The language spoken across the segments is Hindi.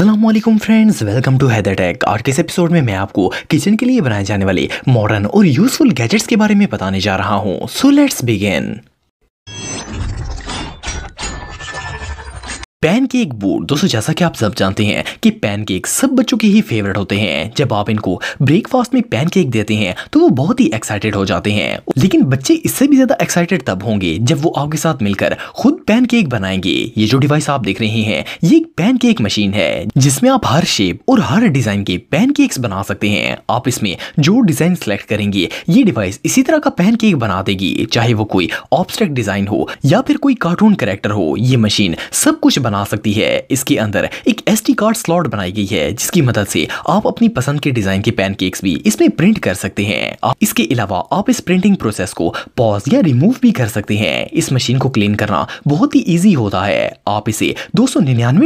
Aslam friends welcome to Haider tech और किस एपिसोड में मैं आपको किचन के लिए बनाए जाने वाले मॉडर्न और यूजफुल गैजेट्स के बारे में बताने जा रहा हूँ so let's begin pancake board दोस्तों जैसा कि आप सब जानते हैं कि पैनकेक सब बच्चों के ही फेवरेट होते हैं जब आप इनको ब्रेकफास्ट में पैनकेक देते हैं तो वो बहुत ही एक्साइटेड हो जाते हैं लेकिन बच्चे इससे भी ज्यादा एक्साइटेड तब होंगे जब वो आपके साथ मिलकर खुद पैनकेक बनाएंगे ये जो डिवाइस आप देख रहे हैं ये एक पैनकेक मशीन है जिसमें आप हर शेप और हर डिजाइन के पैनकेक्स बना सकते हैं आप इसमें जो डिजाइन सेलेक्ट करेंगे ये डिवाइस इसी तरह का पैनकेक बना देगी चाहे वो कोई ऑब्स्ट्रक्ट डिजाइन हो या फिर कोई कार्टून करेक्टर हो ये मशीन सब कुछ बना सकती है इसके अंदर एक एस कार्ड स्लॉट बनाई गई है जिसकी मदद से आप अपनी पसंद के डिजाइन के पैनकेक्स भी इसमें प्रिंट कर सकते हैं इसके अलावा आप इस प्रिंटिंग प्रोसेस को पॉज या रिमूव भी कर सकते हैं इस मशीन को क्लीन करना बहुत ही ईजी होता है आप इसे दो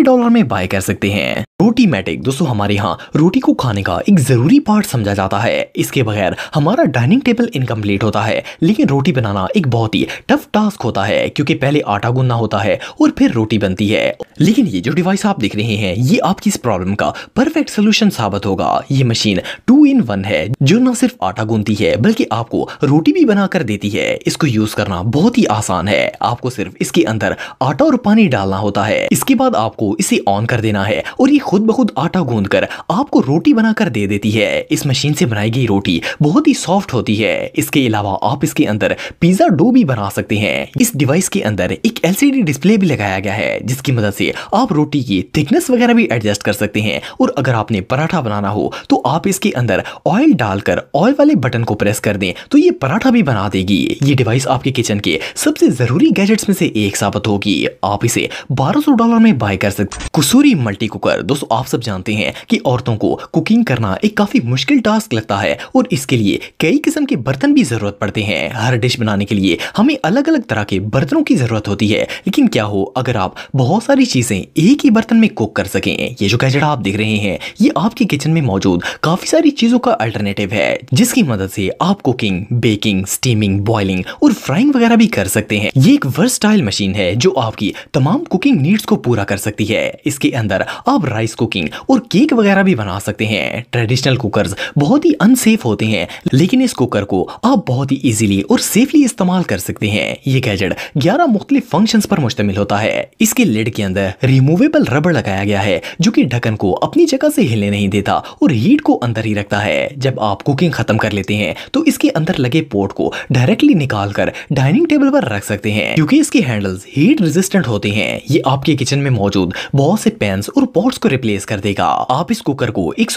डॉलर में बाय कर सकते हैं रोटी मैटिक दोस्तों हमारे यहाँ रोटी को खाने का एक जरूरी पार्ट समझा जाता है इसके बगैर हमारा डाइनिंग टेबल इनकम्प्लीट होता है लेकिन रोटी बनाना एक बहुत ही टफ टास्क होता है क्योंकि पहले आटा गुनना होता है और फिर रोटी बनती है लेकिन ये जो डिवाइस आप देख रहे हैं ये आपकी इस प्रॉब्लम का परफेक्ट सोल्यूशन साबित होगा ये मशीन टू इन वन है जो न सिर्फ आटा गूंथती है बल्कि आपको रोटी भी बनाकर देती है इसको यूज करना बहुत ही आसान है आपको सिर्फ इसके अंदर आटा और पानी डालना होता है इसके बाद आपको इसे ऑन कर देना है और ये खुद ब खुद आटा गूंद कर आपको रोटी बनाकर दे देती है इस मशीन से बनाई गई रोटी बहुत ही सॉफ्ट होती है इसके अलावा आप इसके अंदर पिज्जा डो भी बना सकते हैं इस डिवाइस के अंदर एक एलसीडी डिस्प्ले भी लगाया गया है जिसकी मदद से आप रोटी की थिकनेस वगैरह भी एडजस्ट कर सकते हैं और अगर आपने पराठा बनाना हो तो आप इसके अंदर ऑयल डालकर ऑयल वाले बटन को प्रेस कर दें तो ये पराठा भी बना देगी ये डिवाइस आपके किचन के सबसे जरूरी गैजेट्स में से एक साबित होगी आप इसे 1200 डॉलर में बाय कर सकते कसूरी मल्टी कुकर दोस्तों आप सब जानते हैं कि औरतों को कुकिंग करना एक काफी मुश्किल टास्क लगता है और इसके लिए कई किस्म के बर्तन भी जरूरत पड़ते हैं हर डिश बनाने के लिए हमें अलग अलग तरह के बर्तनों की जरूरत होती है लेकिन क्या हो अगर आप बहुत सारी चीज़ें एक ही बर्तन में कुक कर सके ये जो गैजेट आप देख रहे हैं ये आपके किचन में मौजूद काफ़ी सारी चीज़ों का अल्टरनेटिव है जिसकी मदद से आप कुकिंग बेकिंग स्टीमिंग बॉइलिंग और फ्राइंग वगैरह भी कर सकते हैं ये एक वर्सटाइल मशीन है जो आपकी तमाम कुकिंग नीड्स को पूरा कर सकती है इसके अंदर आप राइस कुकिंग और केक वगैरह भी बना सकते हैं ट्रेडिशनल कुकर बहुत ही अनसेफ होते हैं लेकिन इस कुकर को आप बहुत ही इजिली और सेफली इस्तेमाल कर सकते हैं ये गैजेट ग्यारह मुख्तलिफ फंक्शन पर मुश्तमिल होता है इसके लिड के अंदर रिमूवेबल रबड़ लगाया गया है जो कि ढक्कन को अपनी जगह से हिलने नहीं देता और हीट को अंदर ही रखता है जब आप कुकिंग खत्म कर लेते हैं तो इसके अंदर लगे पोर्ट को डायरेक्टली निकाल कर डाइनिंग टेबल पर रख सकते हैं क्योंकि इसके हैंडल्स हीट रेजिस्टेंट होते हैं ये आपके किचन में मौजूद बहुत से पैन और पोर्ट्स को रिप्लेस कर देगा आप इस कुकर को एक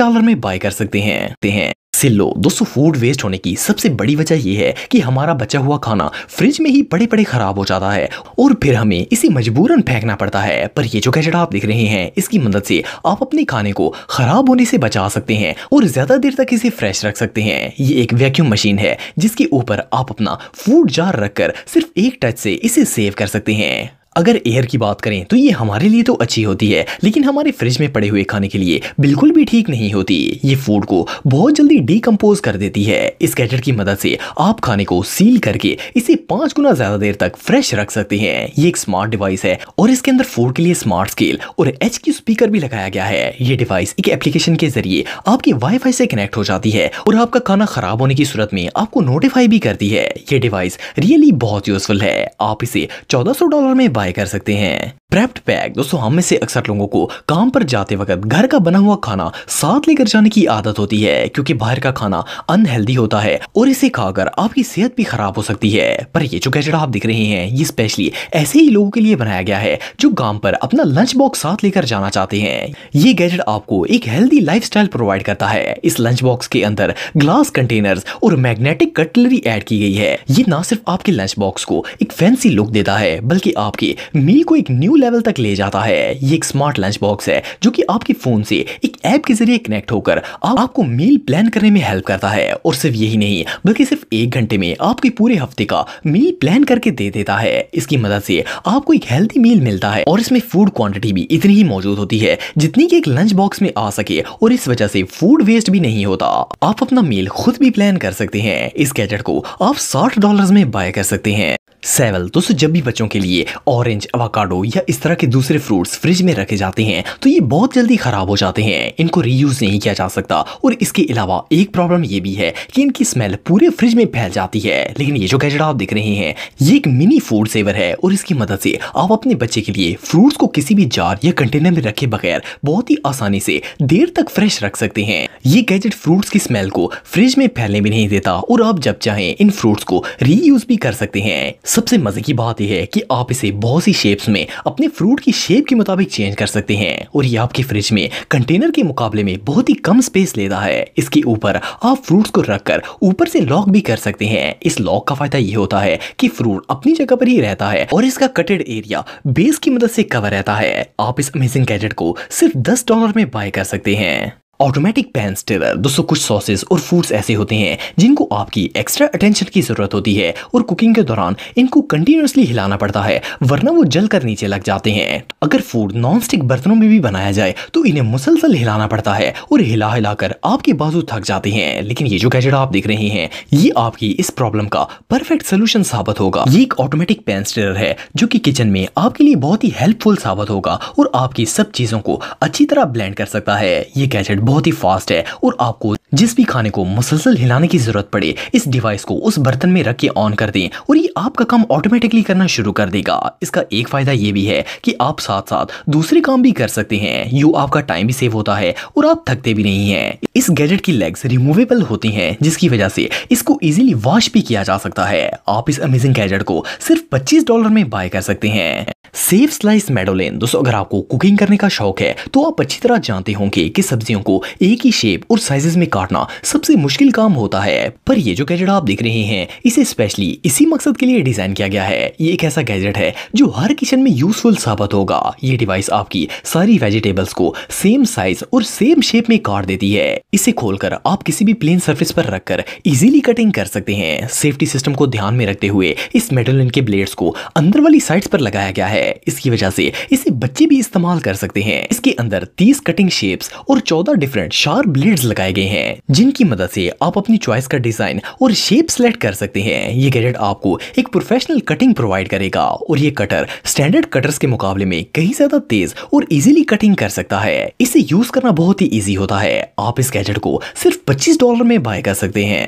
डॉलर में बाय कर सकते हैं सिल्लो दोस्तों फूड वेस्ट होने की सबसे बड़ी वजह यह है कि हमारा बचा हुआ खाना फ्रिज में ही बड़े बड़े खराब हो जाता है और फिर हमें इसे मजबूरन फेंकना पड़ता है पर ये जो गजड़ा आप देख रहे हैं इसकी मदद से आप अपने खाने को खराब होने से बचा सकते हैं और ज्यादा देर तक इसे फ्रेश रख सकते हैं ये एक वैक्यूम मशीन है जिसके ऊपर आप अपना फूड जार रखकर सिर्फ एक टच से इसे सेव कर सकते हैं अगर एयर की बात करें तो ये हमारे लिए तो अच्छी होती है लेकिन हमारे फ्रिज में पड़े हुए खाने के लिए बिल्कुल भी ठीक नहीं होती ये फूड को बहुत जल्दी डीकम्पोज कर देती है इस कैटर की मदद से आप खाने को सील करके इसे पांच गुना ज़्यादा देर तक फ्रेश रख सकते हैं ये एक स्मार्ट डिवाइस है और इसके अंदर फूड के लिए स्मार्ट स्केल और एच की स्पीकर भी लगाया गया है ये डिवाइस एक एप्लीकेशन के जरिए आपकी वाई से कनेक्ट हो जाती है और आपका खाना खराब होने की सूरत में आपको नोटिफाई भी करती है ये डिवाइस रियली बहुत यूजफुल है आप इसे चौदह डॉलर में बाय कर सकते हैं प्रेप्ड बैग दोस्तों हम में से अक्सर लोगों को काम पर जाते वक्त घर का बना हुआ खाना साथ लेकर जाने की आदत होती है क्योंकि बाहर का खाना अनहेल्दी होता है और इसे खाकर आपकी सेहत भी खराब हो सकती है पर ये जो गैजेट आप दिख रहे हैं ये स्पेशली ऐसे ही लोगों के लिए बनाया गया है जो काम पर अपना लंच बॉक्स साथ लेकर जाना चाहते हैं ये गैजेट आपको एक हेल्दी लाइफ प्रोवाइड करता है इस लंच बॉक्स के अंदर ग्लास कंटेनर और मैग्नेटिक कटलरी एड की गई है ये ना सिर्फ आपके लंच बॉक्स को एक फैंसी लुक देता है बल्कि आपके मील को एक न्यू लेवल तक ले जाता है ये एक स्मार्ट लंच बॉक्स है जो कि आपके फ़ोन से एक ऐप के जरिए कनेक्ट होकर आप, आपको मील प्लान करने में हेल्प करता है और सिर्फ यही नहीं बल्कि सिर्फ एक घंटे में आपके पूरे हफ्ते का मील प्लान करके दे देता है इसकी मदद से आपको एक हेल्थी मील मिलता है और इसमें फूड क्वांटिटी भी इतनी ही मौजूद होती है जितनी की एक लंच बॉक्स में आ सके और इस वजह से फूड वेस्ट भी नहीं होता आप अपना मील खुद भी प्लान कर सकते हैं इस गैजेट को आप साठ डॉलर में बाय कर सकते हैं सेवल दोस्तों जब भी बच्चों के लिए ऑरेंज अवाकाडो या इस तरह के दूसरे फ्रूट्स फ्रिज में रखे जाते हैं तो ये बहुत जल्दी ख़राब हो जाते हैं इनको रीयूज़ नहीं किया जा सकता और इसके अलावा एक प्रॉब्लम ये भी है कि इनकी स्मेल पूरे फ्रिज में फैल जाती है लेकिन ये जो गैजेट आप देख रहे हैं ये एक मिनी फूड सेवर है और इसकी मदद से आप अपने बच्चे के लिए फ्रूट्स को किसी भी जार या कंटेनर में रखे बगैर बहुत ही आसानी से देर तक फ्रेश रख सकते हैं ये गैजेट फ्रूट्स की स्मेल को फ्रिज में फैलने भी नहीं देता और आप जब चाहें इन फ्रूट्स को रीयूज़ भी कर सकते हैं सबसे मजे की बात यह है कि आप इसे बहुत सी शेप्स में अपने फ्रूट की शेप के मुताबिक चेंज कर सकते हैं और ये आपके फ्रिज में कंटेनर के मुकाबले में बहुत ही कम स्पेस लेता है इसके ऊपर आप फ्रूट्स को रखकर ऊपर से लॉक भी कर सकते हैं इस लॉक का फायदा ये होता है कि फ्रूट अपनी जगह पर ही रहता है और इसका कटेड एरिया बेस की मदद से कवर रहता है आप इस अमेजिंग गैजेट को सिर्फ दस डॉलर में बाय कर सकते हैं ऑटोमेटिक पैन स्टिरर दोस्तों कुछ सॉसेस और फूड्स ऐसे होते हैं जिनको आपकी एक्स्ट्रा अटेंशन की ज़रूरत होती है और कुकिंग के दौरान इनको कंटिन्यूसली हिलाना पड़ता है वरना वो जल कर नीचे लग जाते हैं अगर फूड नॉन स्टिक बर्तनों में भी बनाया जाए तो इन्हें मुसलसल हिलाना पड़ता है और हिला हिलाकर आपके बाजू थक जाते हैं लेकिन ये जो गैजेट आप देख रहे हैं ये आपकी इस प्रॉब्लम का परफेक्ट सोल्यूशन साबित होगा ये एक ऑटोमेटिक पैन स्टिरर है जो की किचन में आपके लिए बहुत ही हेल्पफुल साबित होगा और आपकी सब चीज़ों को अच्छी तरह ब्लेंड कर सकता है ये गैजेट बहुत ही फास्ट है और आपको जिस भी खाने को मुसलसल हिलाने की ज़रूरत पड़े इस डिवाइस को उस बर्तन में रख के ऑन कर दें और ये आपका काम ऑटोमेटिकली करना शुरू कर देगा इसका एक फ़ायदा ये भी है कि आप साथ साथ दूसरे काम भी कर सकते हैं यू आपका टाइम भी सेव होता है और आप थकते भी नहीं हैं इस गैजेट की लेग्स रिमूवेबल होती हैं जिसकी वजह से इसको इजिली वॉश भी किया जा सकता है आप इस अमेजिंग गैजेट को सिर्फ पच्चीस डॉलर में बाय कर सकते हैं सेफ स्लाइस मेडोलिन दोस्तों अगर आपको कुकिंग करने का शौक है तो आप अच्छी तरह जानते होंगे कि सब्जियों को एक ही शेप और साइजेस में काटना सबसे मुश्किल काम होता है पर ये जो गैजेट आप देख रहे हैं इसे स्पेशली इसी मकसद के लिए डिजाइन किया गया है ये एक ऐसा गैजेट है जो हर किचन में यूजफुल साबित होगा ये डिवाइस आपकी सारी वेजिटेबल्स को सेम साइज और सेम शेप में काट देती है इसे खोलकर आप किसी भी प्लेन सर्फिस पर रखकर इजिली कटिंग कर सकते हैं सेफ्टी सिस्टम को ध्यान में रखते हुए इस मेटल इनके ब्लेड्स को अंदर वाली साइड पर लगाया गया है इसकी वजह से इसे बच्चे भी इस्तेमाल कर सकते हैं इसके अंदर तीस कटिंग शेप्स और चौदह डिफरेंट शार्प ब्लेड्स लगाए गए हैं हैं जिनकी मदद से आप अपनी चॉइस का डिजाइन और शेप सेलेक्ट कर सकते हैं ये गैजेट आपको एक प्रोफेशनल कटिंग प्रोवाइड करेगा और ये कटर स्टैंडर्ड कटर्स के मुकाबले में कहीं ज्यादा तेज और इजीली कटिंग कर सकता है इसे यूज करना बहुत ही इजी होता है आप इस गैजेट को सिर्फ पच्चीस डॉलर में बाय कर सकते हैं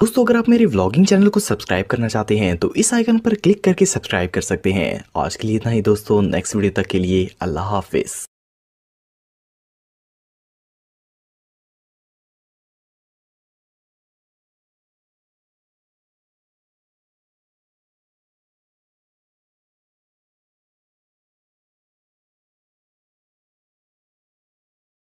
दोस्तों अगर आप मेरे व्लॉगिंग चैनल को सब्सक्राइब करना चाहते हैं तो इस आइकन पर क्लिक करके सब्सक्राइब कर सकते हैं आज के लिए इतना ही दोस्तों नेक्स्ट वीडियो तक के लिए अल्लाह हाफिज